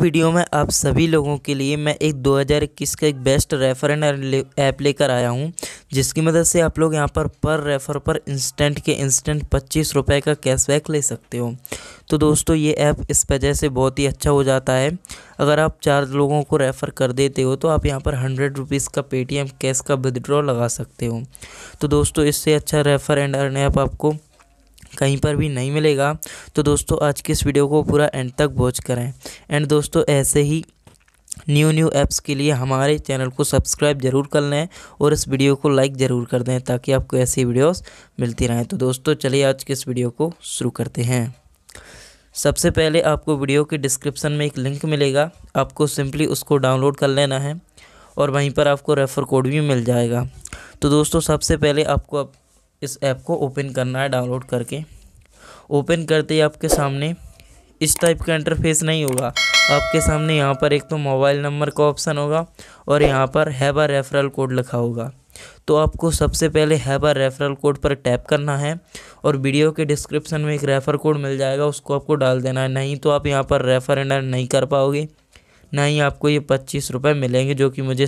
video में आप सभी लोगों के लिए मैं एक 2021 का एक बेस्ट रेफर एंड ऐप लेकर आया हूं जिसकी मदद से आप लोग यहां पर पर रेफर पर इंस्टेंट के इंस्टेंट पच्चीस रुपये का कैशबैक ले सकते हो तो दोस्तों ये ऐप इस वजह से बहुत ही अच्छा हो जाता है अगर आप चार लोगों को रेफ़र कर देते हो तो आप यहाँ पर हंड्रेड रुपीज़ का पेटीएम कैश का विदड्रॉ लगा सकते हो तो दोस्तों इससे अच्छा रेफ़र एंड अर्न ऐप आपको कहीं पर भी नहीं मिलेगा तो दोस्तों आज की इस वीडियो को पूरा एंड तक वॉच करें एंड दोस्तों ऐसे ही न्यू न्यू ऐप्स के लिए हमारे चैनल को सब्सक्राइब जरूर कर लें और इस वीडियो को लाइक ज़रूर कर दें ताकि आपको ऐसी वीडियोस मिलती रहें तो दोस्तों चलिए आज के इस वीडियो को शुरू करते हैं सबसे पहले आपको वीडियो के डिस्क्रिप्शन में एक लिंक मिलेगा आपको सिंपली उसको डाउनलोड कर लेना है और वहीं पर आपको रेफ़र कोड भी मिल जाएगा तो दोस्तों सबसे पहले आपको इस ऐप को ओपन करना है डाउनलोड करके ओपन करते ही आपके सामने इस टाइप का इंटरफेस नहीं होगा आपके सामने यहाँ पर एक तो मोबाइल नंबर का ऑप्शन होगा और यहाँ पर हैबा रेफरल कोड लिखा होगा तो आपको सबसे पहले हैबा रेफरल कोड पर टैप करना है और वीडियो के डिस्क्रिप्शन में एक रेफ़र कोड मिल जाएगा उसको आपको डाल देना है नहीं तो आप यहाँ पर रेफ़र एंडर नहीं कर पाओगे ना ही आपको ये पच्चीस रुपये मिलेंगे जो कि मुझे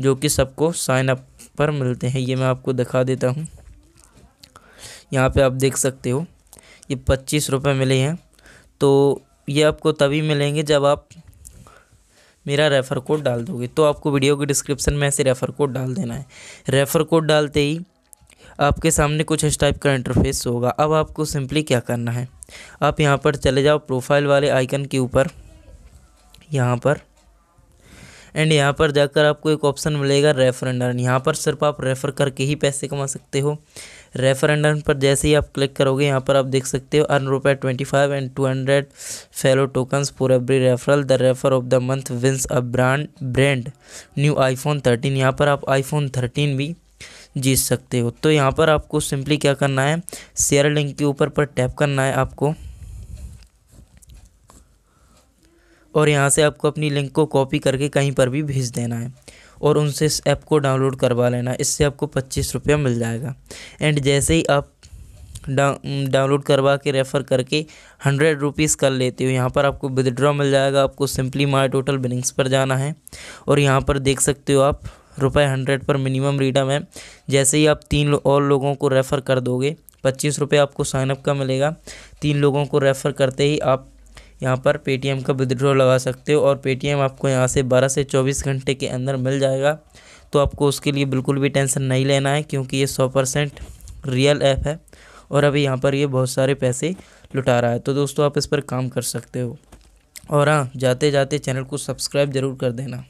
जो कि सबको साइन अप पर मिलते हैं ये मैं आपको दिखा देता हूँ यहाँ पे आप देख सकते हो ये पच्चीस रुपये मिले हैं तो ये आपको तभी मिलेंगे जब आप मेरा रेफ़र कोड डाल दोगे तो आपको वीडियो के डिस्क्रिप्शन में ऐसे रेफ़र कोड डाल देना है रेफ़र कोड डालते ही आपके सामने कुछ इस टाइप का इंटरफेस होगा अब आपको सिंपली क्या करना है आप यहाँ पर चले जाओ प्रोफाइल वाले आइकन के ऊपर यहाँ पर एंड यहाँ पर जाकर आपको एक ऑप्शन मिलेगा रेफर एंड अर्न यहाँ पर सिर्फ आप रेफ़र करके ही पैसे कमा सकते हो रेफर एंड अर्न पर जैसे ही आप क्लिक करोगे यहाँ पर आप देख सकते हो अर्न रुपये twenty five and two hundred fellow tokens for every referral the refer of the month wins a brand brand new iPhone thirteen यहाँ पर आप आईफोन थर्टीन भी जीत सकते हो तो यहाँ पर आपको सिंपली क्या करना है शेयर लिंक के ऊपर पर टैप करना है आपको और यहाँ से आपको अपनी लिंक को कॉपी करके कहीं पर भी भेज देना है और उनसे इस ऐप को डाउनलोड करवा लेना इससे आपको पच्चीस रुपया मिल जाएगा एंड जैसे ही आप डाउनलोड करवा के रेफ़र करके हंड्रेड रुपीज़ कर लेते हो यहाँ पर आपको विदड्रॉ मिल जाएगा आपको सिंपली माई टोटल बिनिंग्स पर जाना है और यहाँ पर देख सकते हो आप रुपये हंड्रेड पर मिनिमम रीडम है जैसे ही आप तीन लो, और लोगों को रेफ़र कर दोगे पच्चीस रुपये आपको साइनअप का मिलेगा तीन लोगों को रेफ़र करते ही आप यहाँ पर पेटीएम का विदड्रॉ लगा सकते हो और पेटीएम आपको यहाँ से बारह से चौबीस घंटे के अंदर मिल जाएगा तो आपको उसके लिए बिल्कुल भी टेंशन नहीं लेना है क्योंकि ये सौ परसेंट रियल ऐप है और अभी यहाँ पर ये बहुत सारे पैसे लुटा रहा है तो दोस्तों आप इस पर काम कर सकते हो और हाँ जाते जाते चैनल को सब्सक्राइब ज़रूर कर देना